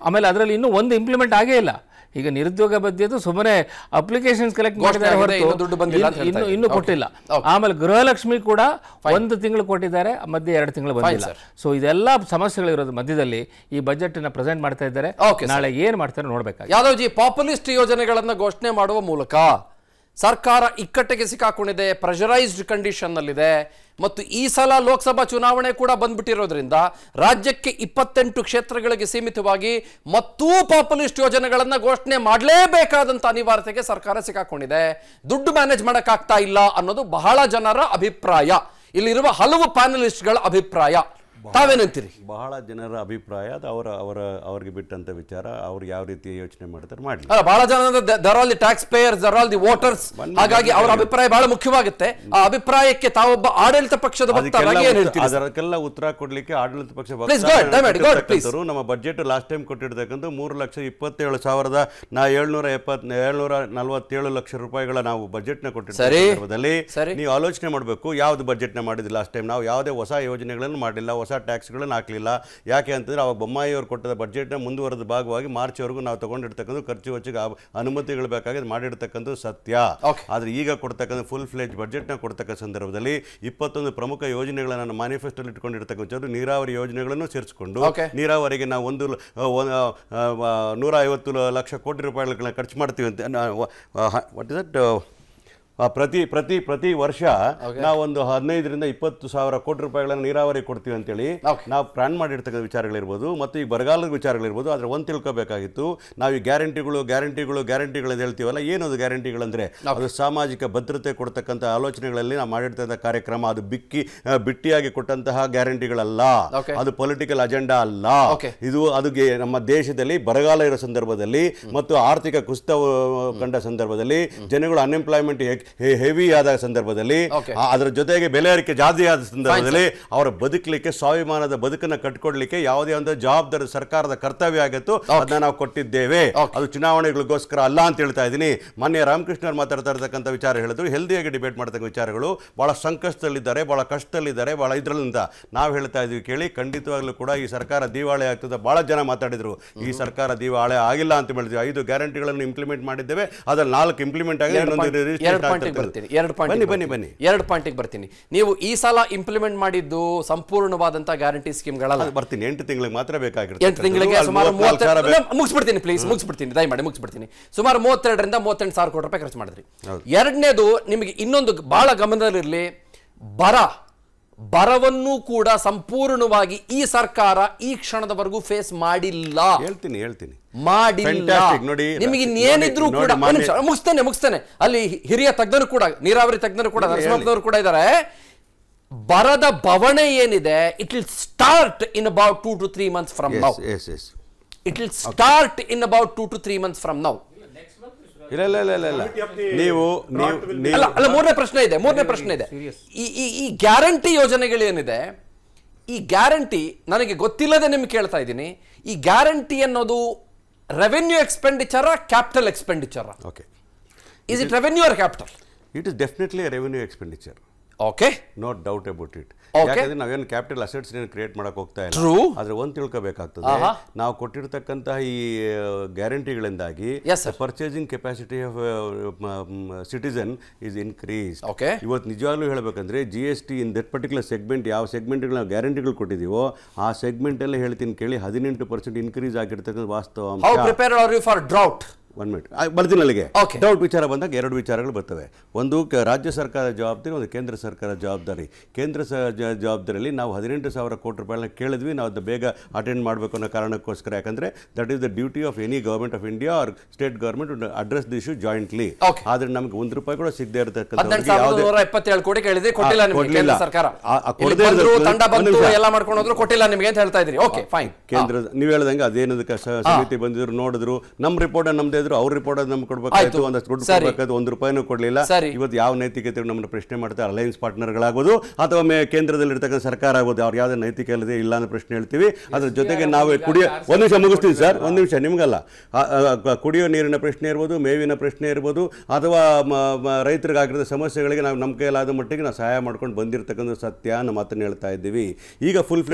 ಆಮೇಲೆ ಅದರಲ್ಲಿ ಇನ್ನೂ ಒಂದು ಇಂಪ್ಲಿಮೆಂಟ್ ಆಗೇ ಇಲ್ಲ ಈಗ ನಿರುದ್ಯೋಗ ಬದ್ಧತೆ ಸುಮ್ಮನೆ ಅಪ್ಲಿಕೇಶನ್ಸ್ ಕಲೆಕ್ಟ್ ಮಾಡಿದ್ದಾರೆ ಹೊರತು ಇನ್ನು ಇನ್ನು ಕೊಟ್ಟಿಲ್ಲ ಆಮೇಲೆ ಗೃಹಲಕ್ಷ್ಮಿ ಕೂಡ ಒಂದು ತಿಂಗಳು ಕೊಟ್ಟಿದ್ದಾರೆ ಮಧ್ಯೆ ಎರಡು ತಿಂಗಳು ಬಂದಿಲ್ಲ ಸೊ ಇದೆಲ್ಲ ಸಮಸ್ಯೆಗಳಿರೋದು ಮಧ್ಯದಲ್ಲಿ ಈ ಬಜೆಟ್ ನ ಪ್ರೆಸೆಂಟ್ ಮಾಡ್ತಾ ಇದ್ದಾರೆ ನಾಳೆ ಏನ್ ಮಾಡ್ತಾರೆ ನೋಡ್ಬೇಕು ಯಾವ್ದಾವ್ ಜಿ ಪಾಪುಲಿಸ್ಟ್ ಯೋಜನೆಗಳನ್ನ ಘೋಷಣೆ ಮಾಡುವ ಮೂಲಕ ಸರ್ಕಾರ ಇಕ್ಕಟ್ಟಿಗೆ ಸಿಕ್ಕಾಕೊಂಡಿದೆ ಪ್ರೆಷರೈಸ್ಡ್ ಕಂಡೀಷನ್ನಲ್ಲಿದೆ ಮತ್ತು ಈ ಸಲ ಲೋಕಸಭಾ ಚುನಾವಣೆ ಕೂಡ ಬಂದ್ಬಿಟ್ಟಿರೋದ್ರಿಂದ ರಾಜ್ಯಕ್ಕೆ ಇಪ್ಪತ್ತೆಂಟು ಕ್ಷೇತ್ರಗಳಿಗೆ ಸೀಮಿತವಾಗಿ ಮತ್ತೂ ಪಾಪ್ಯುಲಿಸ್ಟ್ ಯೋಜನೆಗಳನ್ನು ಘೋಷಣೆ ಮಾಡಲೇಬೇಕಾದಂಥ ಅನಿವಾರ್ಯತೆಗೆ ಸರ್ಕಾರ ಸಿಕ್ಕಾಕೊಂಡಿದೆ ದುಡ್ಡು ಮ್ಯಾನೇಜ್ ಮಾಡೋಕ್ಕಾಗ್ತಾ ಇಲ್ಲ ಅನ್ನೋದು ಬಹಳ ಜನರ ಅಭಿಪ್ರಾಯ ಇಲ್ಲಿರುವ ಹಲವು ಪ್ಯಾನಲಿಸ್ಟ್ಗಳ ಅಭಿಪ್ರಾಯ ತಾವೇನಂತೀರಿ ಬಹಳ ಜನರ ಅಭಿಪ್ರಾಯ ಅದು ಅವರ ಅವರ ಅವ್ರಿಗೆ ಬಿಟ್ಟಂತ ವಿಚಾರ ಅವ್ರು ಯಾವ ರೀತಿ ಯೋಚನೆ ಮಾಡ್ತಾರೆ ಮಾಡಿ ಬಹಳ ಜನ they're tax player they're all the voters ಹಾಗಾಗಿ ಅವರ ಅಭಿಪ್ರಾಯ ಬಹಳ ಮುಖ್ಯವಾಗುತ್ತೆ ಆ ಅಭಿಪ್ರಾಯಕ್ಕೆ ತಾವೊಬ್ಬ ಆಡಳಿತ ಪಕ್ಷದ ಅದಕ್ಕೆಲ್ಲ ಉತ್ತರ ಕೊಡ್ಲಿಕ್ಕೆ ಆಡಳಿತ ಪಕ್ಷ ನಮ್ಮ ಬಜೆಟ್ ಲಾಸ್ಟ್ ಟೈಮ್ ಕೊಟ್ಟಿರ್ತಕ್ಕಂಥ ಮೂರು ಲಕ್ಷ ಇಪ್ಪತ್ತೇಳು ಸಾವಿರದ ನಾ ಏಳ್ನೂರ ಎಪ್ಪತ್ ಏಳ್ನೂರ ನಲವತ್ತೇಳು ಲಕ್ಷ ರೂಪಾಯಿಗಳ ನಾವು ಬಜೆಟ್ನ ಕೊಟ್ಟಿರ್ತೀವಿ ನೀವು ಆಲೋಚನೆ ಮಾಡಬೇಕು ಯಾವ್ದು ಬಜೆಟ್ನ ಮಾಡಿದ್ವಿ ಲಾಸ್ಟ್ ಟೈಮ್ ನಾವು ಯಾವುದೇ ಹೊಸ ಯೋಜನೆಗಳನ್ನು ಮಾಡಿಲ್ಲ ಹೊಸ ಹೊಸ ಟ್ಯಾಕ್ಸ್ಗಳನ್ನು ಹಾಕಲಿಲ್ಲ ಯಾಕೆ ಅಂತಂದರೆ ಅವಾಗ ಬೊಮ್ಮಾಯಿಯವರು ಕೊಟ್ಟದ ಬಜೆಟ್ನ ಮುಂದುವರೆದ ಭಾಗವಾಗಿ ಮಾರ್ಚ್ವರೆಗೂ ನಾವು ತೊಗೊಂಡಿರ್ತಕ್ಕಂಥ ಖರ್ಚು ವೆಚ್ಚಕ್ಕೆ ಅನುಮತಿಗಳು ಬೇಕಾಗಿ ಮಾಡಿರ್ತಕ್ಕಂಥದ್ದು ಸತ್ಯ ಆದರೆ ಈಗ ಕೊಡ್ತಕ್ಕಂಥ ಫುಲ್ ಫ್ಲೆಜ್ ಬಜೆಟ್ನ ಕೊಡ್ತಕ್ಕ ಸಂದರ್ಭದಲ್ಲಿ ಇಪ್ಪತ್ತೊಂದು ಪ್ರಮುಖ ಯೋಜನೆಗಳನ್ನು ಮ್ಯಾನಿಫೆಸ್ಟೋಲಿ ಇಟ್ಕೊಂಡಿರ್ತಕ್ಕಂಥದ್ದು ನೀರಾವರಿ ಯೋಜನೆಗಳನ್ನು ಸೇರಿಸಿಕೊಂಡು ನೀರಾವರಿಗೆ ನಾವು ಒಂದು ನೂರ ಐವತ್ತು ಲಕ್ಷ ಕೋಟಿ ರೂಪಾಯಿಗಳನ್ನ ಖರ್ಚು ಮಾಡ್ತೀವಿ ಅಂತ ವಾಟ್ ಇಸ್ ದಟ್ ಪ್ರತಿ ಪ್ರತಿ ಪ್ರತಿ ವರ್ಷ ನಾವೊಂದು ಹದಿನೈದರಿಂದ ಇಪ್ಪತ್ತು ಸಾವಿರ ಕೋಟಿ ರೂಪಾಯಿಗಳನ್ನು ನೀರಾವರಿ ಕೊಡ್ತೀವಿ ಅಂತೇಳಿ ನಾವು ಪ್ಲಾನ್ ಮಾಡಿರ್ತಕ್ಕಂಥ ವಿಚಾರಗಳಿರ್ಬೋದು ಮತ್ತು ಈಗ ಬರಗಾಲದ ವಿಚಾರಗಳಿರ್ಬೋದು ಆದರೆ ಒಂದು ತಿಳ್ಕೊಬೇಕಾಗಿತ್ತು ನಾವು ಈ ಗ್ಯಾರಂಟಿಗಳು ಗ್ಯಾರಂಟಿಗಳು ಗ್ಯಾರಂಟಿಗಳು ಅಂತ ಹೇಳ್ತೀವಲ್ಲ ಏನದು ಗ್ಯಾರಂಟಿಗಳಂದರೆ ಅದು ಸಾಮಾಜಿಕ ಭದ್ರತೆ ಕೊಡ್ತಕ್ಕಂಥ ಆಲೋಚನೆಗಳಲ್ಲಿ ನಾವು ಮಾಡಿರ್ತಕ್ಕಂಥ ಕಾರ್ಯಕ್ರಮ ಅದು ಬಿಕ್ಕಿ ಬಿಟ್ಟಿಯಾಗಿ ಕೊಟ್ಟಂತಹ ಗ್ಯಾರಂಟಿಗಳಲ್ಲ ಅದು ಪೊಲಿಟಿಕಲ್ ಅಜೆಂಡಾ ಅಲ್ಲ ಇದು ಅದು ನಮ್ಮ ದೇಶದಲ್ಲಿ ಬರಗಾಲ ಇರೋ ಸಂದರ್ಭದಲ್ಲಿ ಮತ್ತು ಆರ್ಥಿಕ ಕುಸಿತ ಕಂಡ ಸಂದರ್ಭದಲ್ಲಿ ಜನಗಳು ಅನ್ಎಂಪ್ಲಾಯ್ಮೆಂಟ್ ಹೆವಿ ಆದ ಸಂದರ್ಭದಲ್ಲಿ ಅದರ ಜೊತೆಗೆ ಬೆಲೆ ಏರಿಕೆ ಜಾಸ್ತಿ ಆದ ಸಂದರ್ಭದಲ್ಲಿ ಅವರ ಬದುಕಲಿಕ್ಕೆ ಸ್ವಾಭಿಮಾನದ ಬದುಕನ್ನು ಕಟ್ಕೊಡ್ಲಿಕ್ಕೆ ಯಾವುದೇ ಒಂದು ಜವಾಬ್ದಾರಿ ಸರ್ಕಾರದ ಕರ್ತವ್ಯ ಆಗಿತ್ತು ಅದನ್ನ ನಾವು ಕೊಟ್ಟಿದ್ದೇವೆ ಅದು ಚುನಾವಣೆಗಳಿಗೋಸ್ಕರ ಅಲ್ಲ ಅಂತ ಹೇಳ್ತಾ ಇದ್ದೀನಿ ಮೊನ್ನೆ ರಾಮಕೃಷ್ಣ ಮಾತಾಡ್ತಾ ಇರತಕ್ಕಂಥ ವಿಚಾರ ಹೇಳಿದ್ರು ಹೆಲ್ದಿಯಾಗಿ ಡಿಬೇಟ್ ಮಾಡ್ತಕ್ಕಂಥ ವಿಚಾರಗಳು ಬಹಳ ಸಂಕಷ್ಟದಲ್ಲಿದ್ದಾರೆ ಬಹಳ ಕಷ್ಟದಲ್ಲಿದ್ದಾರೆ ಬಹಳ ಇದ್ರಲ್ಲಿಂದ ನಾವು ಹೇಳ್ತಾ ಇದೀವಿ ಕೇಳಿ ಖಂಡಿತವಾಗ್ಲೂ ಕೂಡ ಈ ಸರ್ಕಾರ ದಿವಾಳಿ ಆಗ್ತದೆ ಬಹಳ ಜನ ಮಾತಾಡಿದ್ರು ಈ ಸರ್ಕಾರ ದಿವಾಳಿ ಆಗಿಲ್ಲ ಅಂತ ಹೇಳಿದ್ವಿ ಐದು ಗ್ಯಾರಂಟಿಗಳನ್ನು ಇಂಪ್ಲಿಮೆಂಟ್ ಮಾಡಿದ್ದೇವೆ ಅದ್ರಲ್ಲಿ ನಾಲ್ಕು ಇಂಪ್ಲಿಮೆಂಟ್ ಆಗಿದೆ ಬರ್ತೀನಿ ಪಾಯಿಂಟ್ ಬನ್ನಿ ಬನ್ನಿ ಬರ್ತೀನಿ ನೀವು ಈ ಸಲ ಇಂಪ್ಲಿಮೆಂಟ್ ಮಾಡಿದ್ದು ಸಂಪೂರ್ಣವಾದಂತಹ ಗ್ಯಾರಂಟಿ ಸ್ಕೀಮ್ಗಳಲ್ಲ ಬರ್ತೀನಿ ಎಂಟು ತಿಂಗಳಿಗೆ ಮಾತ್ರ ಬೇಕಾಗಿರುತ್ತೆ ಎಂಟು ತಿಂಗಳಿಗೆ ಸುಮಾರು ಮುಗಿಸ್ಬಿಡ್ತೀನಿ ಪ್ಲೀಸ್ ಮುಗಿಸ್ಬಿಡ್ತೀನಿ ದಯಮಾಡಿ ಮುಗಿಸ್ಬಿಡ್ತೀನಿ ಸುಮಾರು ಮೂವತ್ತೆರಡರಿಂದ ಮೂವತ್ತೆಂಟು ಸಾವಿರ ಕೋಟಿ ರೂಪಾಯಿ ಖರ್ಚು ಮಾಡಿದ್ರಿ ಎರಡನೇದು ನಿಮಗೆ ಇನ್ನೊಂದು ಬಹಳ ಗಮನದಲ್ಲಿರಲಿ ಬರ ಬರವನ್ನೂ ಕೂಡ ಸಂಪೂರ್ಣವಾಗಿ ಈ ಸರ್ಕಾರ ಈ ಕ್ಷಣದವರೆಗೂ ಫೇಸ್ ಮಾಡಿಲ್ಲ ಹೇಳ್ತೀನಿ ಹೇಳ್ತೀನಿ ಮಾಡಿಲ್ಲ ನೋಡಿ ನಿಮಗೆ ಇನ್ನೇನಿದ್ರು ಕೂಡ ಮುಗಿಸ್ತೇನೆ ಮುಗಿಸ್ತೇನೆ ಅಲ್ಲಿ ಹಿರಿಯ ತಜ್ಞರು ಕೂಡ ನೀರಾವರಿ ತಜ್ಞರು ಕೂಡ ನರಸಿಂಹರು ಕೂಡ ಇದ್ದಾರೆ ಬರದ ಬವಣೆ ಏನಿದೆ it will start in about two to three months from now it will start in about two to three months from now ಇಲ್ಲ ಇಲ್ಲ ಇಲ್ಲ ಇಲ್ಲ ನೀವು ಅಲ್ಲ ಅಲ್ಲ ಮೂರನೇ ಪ್ರಶ್ನೆ ಇದೆ ಮೂರನೇ ಪ್ರಶ್ನೆ ಇದೆ ಈ ಈ ಗ್ಯಾರಂಟಿ ಯೋಜನೆಗಳೇನಿದೆ ಈ ಗ್ಯಾರಂಟಿ ನನಗೆ ಗೊತ್ತಿಲ್ಲದೆ ನಿಮ್ಗೆ ಕೇಳ್ತಾ ಇದ್ದೀನಿ ಈ ಗ್ಯಾರಂಟಿ ಅನ್ನೋದು revenue expenditure capital expenditure okay is it revenue or capital it is definitely revenue expenditure okay no doubt about it ಯಾಕಂದ್ರೆ ನಾವೇನು ಕ್ಯಾಪಿಟಲ್ ಅಸೆಟ್ಸ್ ಕ್ರಿಯೇಟ್ ಮಾಡಕ್ ಹೋಗ್ತಾ ಇಲ್ಲ ಆದ್ರೆ ಒಂದ್ ತಿಳ್ಕೊಬೇಕಾಗ್ತದೆ ನಾವು ಕೊಟ್ಟಿರ್ತಕ್ಕಂತಹ ಈ ಗ್ಯಾರಂಟಿಗಳಿಂದಾಗಿ purchasing capacity of citizen is increase ಇವತ್ತು ನಿಜವಾಗ್ಲೂ ಹೇಳಬೇಕಂದ್ರೆ G S T in that particular segment ಯಾವ ಸೆಗ್ಮೆಂಟ್ ನಾವು ಗ್ಯಾರಂಟಿಗಳು ಕೊಟ್ಟಿದೀವೋ ಆ ಸೆಗ್ಮೆಂಟ್ ಅಲ್ಲೇ ಹೇಳ್ತೀನಿ ಕೇಳಿ ಹದಿನೆಂಟು ಪರ್ಸೆಂಟ್ ಇನ್ಕ್ರೀಸ್ ಆಗಿರ್ತಕ್ಕಂಥ ವಾಸ್ತವ ಒನ್ ಮಿನಿಟ್ ಡೌಟ್ ವಿಚಾರ ಬಂದಾಗ ಎರಡು ವಿಚಾರಗಳು ಬರ್ತವೆ ಒಂದು ರಾಜ್ಯ ಸರ್ಕಾರ ಜವಾಬ್ದಾರಿ ಒಂದು ಕೇಂದ್ರ ಸರ್ಕಾರ ಜವಾಬ್ದಾರಿ ಕೇಂದ್ರ ಸ ಜವಾಬ್ದಾರಿಯಲ್ಲಿ ನಾವು ಹದಿನೆಂಟು ಸಾವಿರ ಕೋಟಿ ರೂಪಾಯಿನ ಕೇಳಿದ್ವಿ ನಾವು ಅದು ಬೇಗ ಅಟೆಂಡ್ ಮಾಡಬೇಕು ಅನ್ನೋ ಕಾರಣಕ್ಕೋಸ್ಕರ ಯಾಕಂದರೆ that is the duty of any government of India or state government address the issue jointly ಆದರೆ ನಮಗೆ ಒಂದು ರೂಪಾಯಿ ಕೂಡ ಸಿಗದೇ ಕೊಟ್ಟಿಲ್ಲ ಹೇಳ್ತಾ ಓಕೆ ಫೈನ್ ಕೇಂದ್ರ ನೀವು ಹೇಳ್ದಂಗೆ ಅದೇನದಕ್ಕೆ ಸಮಿತಿ ಬಂದಿದ್ರು ನೋಡಿದ್ರು ನಮ್ಮ ರಿಪೋರ್ಟ್ ನಮ್ದು ಇದ್ರು ಅವ್ರ ರಿಪೋರ್ಟ್ ನಮ್ಗೆ ಕೊಡ್ಬೇಕಾಯ್ತು ಒಂದಷ್ಟು ದುಡ್ಡು ಕೊಡಬೇಕಾಯ್ತು ಒಂದು ರೂಪಾಯಿನೂ ಕೊಡಲಿಲ್ಲ ಇವತ್ತು ಯಾವ ನೈತಿಕತೆ ನಮ್ಮನ್ನು ಪ್ರಶ್ನೆ ಮಾಡ್ತಾರೆ ಅಲೈನ್ಸ್ ಗಳಾಗೋದು ಅಥವಾ ಕೇಂದ್ರದಲ್ಲಿ ಇರ್ತಕ್ಕಂಥ ಸರ್ಕಾರ ಆಗೋದು ಅವ್ರು ಯಾವುದೇ ನೈತಿಕ ಇಲ್ಲದೆ ಇಲ್ಲ ಅಂತ ಪ್ರಶ್ನೆ ಹೇಳ್ತೀವಿ ಅದ್ರ ಜೊತೆಗೆ ನಾವು ಕುಡಿಯೋ ಒಂದು ನಿಮಿಷ ಮುಗಿಸ್ತೀನಿ ಸರ್ ಒಂದು ನಿಮಿಷ ನಿಮಗಲ್ಲ ಕುಡಿಯೋ ನೀರಿನ ಪ್ರಶ್ನೆ ಇರ್ಬೋದು ಮೇವಿನ ಪ್ರಶ್ನೆ ಇರ್ಬೋದು ಅಥವಾ ರೈತರಿಗಾಗಿರೋ ಸಮಸ್ಯೆಗಳಿಗೆ ನಾವು ನಮ್ಮ ಕೈಲಾದ ಮಟ್ಟಿಗೆ ನಾವು ಸಹಾಯ ಮಾಡ್ಕೊಂಡು ಬಂದಿರತಕ್ಕಂಥ ಸತ್ಯ ಅನ್ನೋ ಮಾತನ್ನು ಹೇಳ್ತಾ ಇದ್ದೀವಿ ಈಗ ಫುಲ್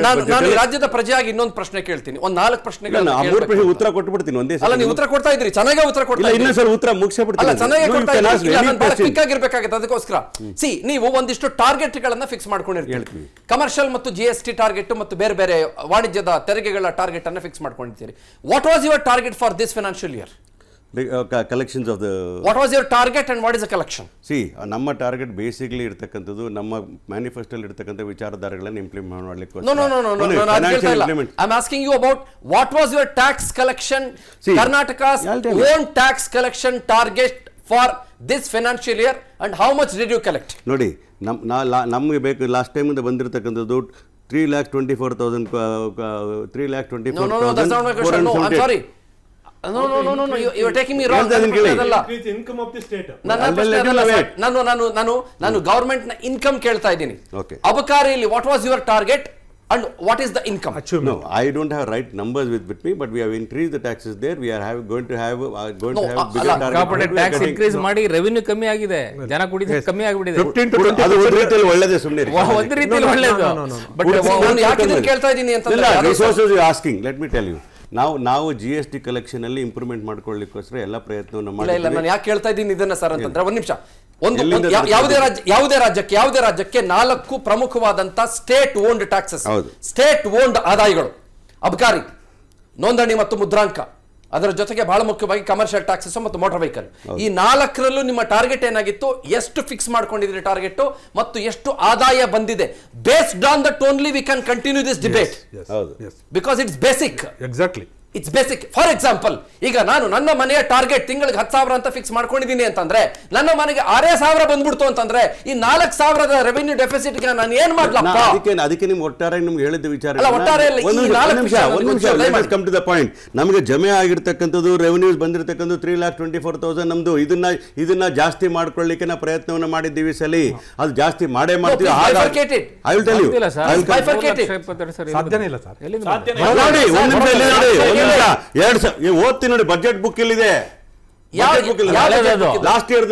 ರಾಜ್ಯದ ಪ್ರಜೆಯಾಗಿ ಇನ್ನೊಂದು ಪ್ರಶ್ನೆ ಕೇಳ್ತೀನಿ ಒಂದು ನಾಲ್ಕು ಪ್ರಶ್ನೆ ಮೂರು ಪ್ರಶ್ನೆ ಉತ್ತರ ಕೊಟ್ಬಿಡ್ತೀನಿ ಒಂದೇ ಸಲ ನೀವು ಉತ್ತರ ಕೊಡ್ತಾ ಇದ್ರಿ ಚೆನ್ನಾಗಿ ಚೆನ್ನಾಗಿ ಉತ್ತರ ಕೊಡ್ತಾರೆ ಉತ್ತರ ಬಿಡ್ತೀನಿ ಅದಕ್ಕೋಸ್ಕರ ಸಿ ನೀವು ಒಂದಿಷ್ಟು ಟಾರ್ಗೆಟ್ ಗಳನ್ನ ಫಿಕ್ಸ್ ಮಾಡ್ಕೊಂಡಿರ್ತೀವಿ ಕಮರ್ಷಿಯಲ್ ಮತ್ತು ಜಿ ಎಸ್ ಟಿ ಟಾರ್ಗೆಟ್ ಮತ್ತು ಬೇರೆ ಬೇರೆ ವಾಣಿಜ್ಯದ ತೆರಿಗೆಗಳ ಟಾರ್ಗೆಟ್ ಅನ್ನ ಫಿಕ್ಸ್ ಮಾಡ್ಕೊಂಡಿರ್ತೀರಿ what was your target for this financial year collections of the what was your target and what is a collection ಸಿ ನಮ್ಮ ಟಾರ್ಗೆಟ್ ಬೇಸಿಕ್ಲಿ ಇರ್ತಕ್ಕಂಥದ್ದು ನಮ್ಮ ಮ್ಯಾನಿಫೆಸ್ಟೋಲ್ಲಿ ಇರ್ತಕ್ಕಂಥ ವಿಚಾರಧಾರೆಗಳನ್ನು ಇಂಪ್ಲಿಮೆಂಟ್ ಮಾಡಲಿಕ್ಕೆ no no no no no I am asking you about what was your tax collection Karnataka own tax collection target for this financial year and how much did you collect ನೋಡಿ ನಮ್ಮ ನಮಗೆ ಬೇಕು ಲಾಸ್ಟ್ ಟೈಮಿಂದ ಬಂದಿರತಕ್ಕಂಥದ್ದು three lakh twenty four thousand three lakh twenty four sorry no no no no no you are taking me wrong ಅದಲ್ಲ ಇನ್ಕಮ್ ಆಫ್ ದಿ ಸ್ಟೇಟ್ ನನ್ನ ಅದಲ್ಲ ನಾನು ನಾನು ನಾನು ನಾನು ಗವರ್ನಮೆಂಟ್ ನ ಇನ್ಕಮ್ ಕೇಳ್ತಾ ಇದ್ದೀನಿ ಅಬಕಾರಿಯಲ್ಲಿ what was your target and what is the income? No I don't have right right with with, with me, but we have increased the taxes there. We are have, going to have uh, going no, to have uh, ಮಾಡಿ ರೆವೆನ್ಯೂ ಕಮ್ಮಿ ಆಗಿದೆ ಜನ ಕುಡಿದ ಕಮ್ಮಿ ಆಗಿಬಿಟ್ಟಿದೆ 15 to 20 ಅದು ಒಂದು ರೀತಿಯಲ್ಲಿ ಒಳ್ಳೆಯದೇ ಸುಮ್ಮನೆ ಒಂದು ರೀತಿಯಲ್ಲಿ ಒಳ್ಳೆಯದು ಬಟ್ ನಾನು ಯಾಕೆ ಕೇಳ್ತಾ ಇದ್ದೀನಿ ಅಂತ ಇಲ್ಲ resources you asking let me tell you ನಾವು ನಾವು ಜಿ ಎಸ್ ಟಿ ಅಲ್ಲಿ ಇಂಪ್ರೂವ್ಮೆಂಟ್ ಮಾಡ್ಕೊಳ್ಳಿಕ್ಕೋಸ್ಕರ ಎಲ್ಲ ಪ್ರಯತ್ನವನ್ನು ಮಾಡಿ ಇಲ್ಲ ಯಾಕೆ ಹೇಳ್ತಾ ಇದ್ದೀನಿ ಇದನ್ನ ಸರ್ ಅಂತಂದ್ರೆ ನಿಮಿಷ ಒಂದು ಯಾವುದೇ ರಾಜ್ಯ ರಾಜ್ಯಕ್ಕೆ ಯಾವುದೇ ರಾಜ್ಯಕ್ಕೆ ನಾಲ್ಕು ಪ್ರಮುಖವಾದಂತ state owned taxes state owned ಆದಾಯಗಳು ಅಬಕಾರಿ ನೋಂದಣಿ ಮತ್ತು ಮುದ್ರಾಂಕ ಅದರ ಜೊತೆಗೆ ಬಹಳ ಮುಖ್ಯವಾಗಿ ಕಮರ್ಷಿಯಲ್ ಟ್ಯಾಕ್ಸಸ್ ಮತ್ತು ಮೋಟಾರ್ ವೆಹಿಕಲ್ ಈ ನಾಲ್ಕರಲ್ಲೂ ನಿಮ್ಮ ಟಾರ್ಗೆಟ್ ಏನಾಗಿತ್ತು ಎಷ್ಟು ಫಿಕ್ಸ್ ಮಾಡ್ಕೊಂಡಿದ್ರಿ ಟಾರ್ಗೆಟ್ ಮತ್ತು ಎಷ್ಟು ಆದಾಯ ಬಂದಿದೆ based on that only we can continue this debate because it's basic exactly it's basic for example ಈಗ ನಾನು ನನ್ನ ಮನೆಯ ಟಾರ್ಗೆಟ್ ತಿಂಗಳಿಗೆ ಹತ್ತು ಸಾವಿರ ಅಂತ ಫಿಕ್ಸ್ ಮಾಡ್ಕೊಂಡಿದ್ದೀನಿ ಅಂತಂದ್ರೆ ನನ್ನ ಮನೆಗೆ ಆರೇ ಸಾವಿರ ಬಂದ್ಬಿಡ್ತು ಅಂತಂದ್ರೆ ಈ ನಾಲ್ಕು ಸಾವಿರದ ರೆವೆನ್ಯೂ ಡೆಫಿಸಿಟ್ ಗೆ ನಾನು ಏನ್ ಮಾಡ್ಲಾ ಅದಕ್ಕೆ ಅದಕ್ಕೆ ನಿಮ್ಗೆ ಒಟ್ಟಾರೆ ನಿಮ್ಗೆ ಹೇಳಿದ ವಿಚಾರ ಒಟ್ಟಾರೆ ಕಮ್ ಟು ದ ಪಾಯಿಂಟ್ ನಮಗೆ ಜಮೆ ಆಗಿರ್ತಕ್ಕಂಥದ್ದು ರೆವೆನ್ಯೂಸ್ ಬಂದಿರತಕ್ಕಂಥ three lakh twenty four thousand ನಮ್ದು ಇದನ್ನ ಇದನ್ನ ಜಾಸ್ತಿ ಮಾಡ್ಕೊಳ್ಳಿಕ್ಕೆ ಪ್ರಯತ್ನವನ್ನ ಪ್ರಯತ್ನವನ್ನು ಮಾಡಿದ್ದೀವಿ ಸಲಿ ಅದು ಜಾಸ್ತಿ ಮಾಡೇ ಮಾಡ್ತೀವಿ ಐ ವಿಲ್ ನಿಮಿಷ ಎರಡು ಸಾವಿರ ಓದ್ತೀನಿ ನೋಡಿ ಬಜೆಟ್ ಬುಕ್ ಇಲ್ಲಿದೆ ಲಾಸ್ಟ್ ಇಯರ್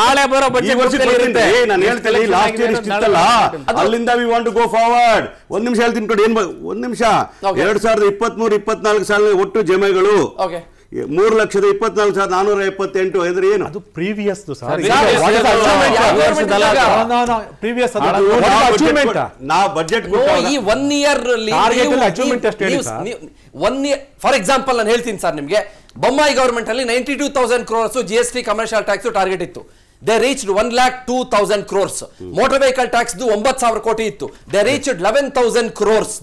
ನಾಳೆ ಬರೋ ಬಜೆಟ್ ನಾನು ಹೇಳ್ತೇನೆ ಲಾಸ್ಟ್ ಇಯರ್ ಇಷ್ಟಿತ್ತಲ್ಲ ಅಲ್ಲಿಂದ ವಿ ವಾಂಟ್ ಗೋ ಫಾರ್ವರ್ಡ್ ಒಂದ್ ನಿಮಿಷ ಹೇಳ್ತೀನಿ ಕೊಡಿ ಏನ್ ಒಂದ್ ನಿಮಿಷ ಎರಡ್ ಸಾವಿರದ ಇಪ್ಪತ್ಮೂರು ಇಪ್ಪತ್ನಾಲ್ಕು ಸಾಲ ಒಟ್ಟು ಜಮೆಗಳು ಮೂರು ಲಕ್ಷದ ಇಪ್ಪತ್ನಾಲ್ಕು ಸಾವಿರದ ನಾನೂರ ಎಪ್ಪತ್ತೆಂಟು ಅಂದ್ರೆ ಏನು ಅದು ಪ್ರೀವಿಯಸ್ ನಾ ಬಜೆಟ್ ಈ one year one year for example ನಾನು ಹೇಳ್ತೀನಿ ಸರ್ ನಿಮಗೆ ಬೊಮ್ಮಾಯಿ ಗೌರ್ಮೆಂಟ್ ಅಲ್ಲಿ ninety two thousand crores G S T commercial tax target ಇತ್ತು they reached one lakh two thousand crores motor vehicle tax ಒಂಬತ್ತು ಸಾವಿರ ಕೋಟಿ ಇತ್ತು they reached eleven thousand crores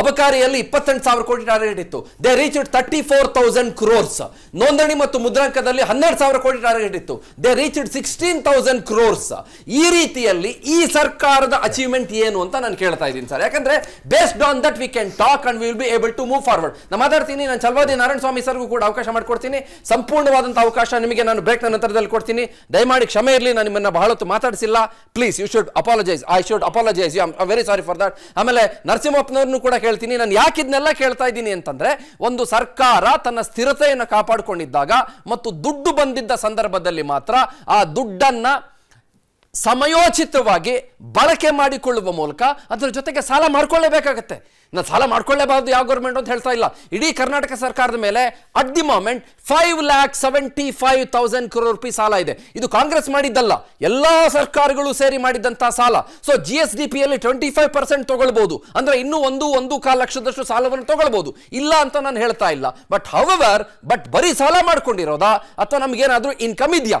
ಅಬಕಾರಿಯಲ್ಲಿ ಇಪ್ಪತ್ತೆಂಟು ಸಾವಿರ ಕೋಟಿ ಟಾರ್ಗೆಟ್ ಇತ್ತು they reached thirty four thousand crores ನೋಂದಣಿ ಮತ್ತು ಮುದ್ರಾಂಕದಲ್ಲಿ ಹನ್ನೆರಡು ಸಾವಿರ ಕೋಟಿ ಟಾರ್ಗೆಟ್ ಇತ್ತು they reached sixteen thousand crores ಈ ರೀತಿಯಲ್ಲಿ ಈ ಸರ್ಕಾರದ ಅಚೀವ್ಮೆಂಟ್ ಏನು ಅಂತ ನಾನು ಕೇಳ್ತಾ ಇದ್ದೀನಿ ಸರ್ ಯಾಕಂದ್ರೆ based on that we can talk and will be able to move forward ನಾನು ಮಾತಾಡ್ತೀನಿ ನಾನು ಚಲವಾದಿ ನಾರಾಯಣ ಸ್ವಾಮಿ ಸರ್ಗೂ ಕೂಡ ಅವಕಾಶ ಮಾಡಿಕೊಡ್ತೀನಿ ಸಂಪೂರ್ಣವಾದಂತಹ ಅವಕಾಶ ನಿಮಗೆ ನಾನು ಬ್ರೇಕ್ ನಂತರದಲ್ಲಿ ಕೊಡ್ತೀನಿ ದಯಮಾಡಿ ಕ್ಷಮೆ ಕ್ಷಮೆ ಇರಲಿ ನಾನು ನಿಮ್ಮನ್ನು ಹೊತ್ತು ಮಾತಾಡಿಸಿಲ್ಲ please you should apologise I should apologise you am very sorry for that ಆಮೇಲೆ ನರಸಿಂಹಪ್ಪನವ್ರನ್ನು ಕೂಡ ಹೇಳ್ತೀನಿ ನಾನು ಯಾಕಿದ್ನೆಲ್ಲ ಕೇಳ್ತಾ ಇದ್ದೀನಿ ಅಂತಂದರೆ ಒಂದು ಸರ್ಕಾರ ತನ್ನ ಸ್ಥಿರತೆಯನ್ನು ಕಾಪಾಡಿಕೊಂಡಿದ್ದಾಗ ಮತ್ತು ದುಡ್ಡು ಬಂದಿದ್ದ ಸಂದರ್ಭದಲ್ಲಿ ಮಾತ್ರ ಆ ದುಡ್ಡನ್ನು ಸಮಯೋಚಿತವಾಗಿ ಬಳಕೆ ಮಾಡಿಕೊಳ್ಳುವ ಮೂಲಕ ಅದರ ಜೊತೆಗೆ ಸಾಲ ಮಾಡ್ಕೊಳ್ಳೇಬೇಕಾಗತ್ತೆ ನಾನು ಸಾಲ ಮಾಡ್ಕೊಳ್ಳೇಬಾರದು ಯಾವ ಗೌರ್ಮೆಂಟ್ ಅಂತ ಹೇಳ್ತಾ ಇಲ್ಲ ಇಡೀ ಕರ್ನಾಟಕ ಸರ್ಕಾರದ ಮೇಲೆ at the moment five lakh seventy five thousand crore rupee ಸಾಲ ಇದೆ ಇದು ಕಾಂಗ್ರೆಸ್ ಮಾಡಿದ್ದಲ್ಲ ಎಲ್ಲ ಸರ್ಕಾರಗಳು ಸೇರಿ ಮಾಡಿದ್ದಂಥ ಸಾಲ ಸೊ ಜಿ ಎಸ್ ಡಿ ಪಿಯಲ್ಲಿ ಟ್ವೆಂಟಿ ಫೈವ್ ಪರ್ಸೆಂಟ್ ತೊಗೊಳ್ಬೋದು ಅಂದರೆ ಇನ್ನೂ ಒಂದು ಒಂದು ಕಾಲು ಲಕ್ಷದಷ್ಟು ಸಾಲವನ್ನು ತೊಗೊಳ್ಬೋದು ಇಲ್ಲ ಅಂತ ನಾನು ಹೇಳ್ತಾ ಇಲ್ಲ ಬಟ್ ಹವರ್ ಬಟ್ ಬರೀ ಸಾಲ ಮಾಡ್ಕೊಂಡಿರೋದಾ ಅಥವಾ ನಮಗೇನಾದರೂ ಇನ್ಕಮ್ ಇದೆಯಾ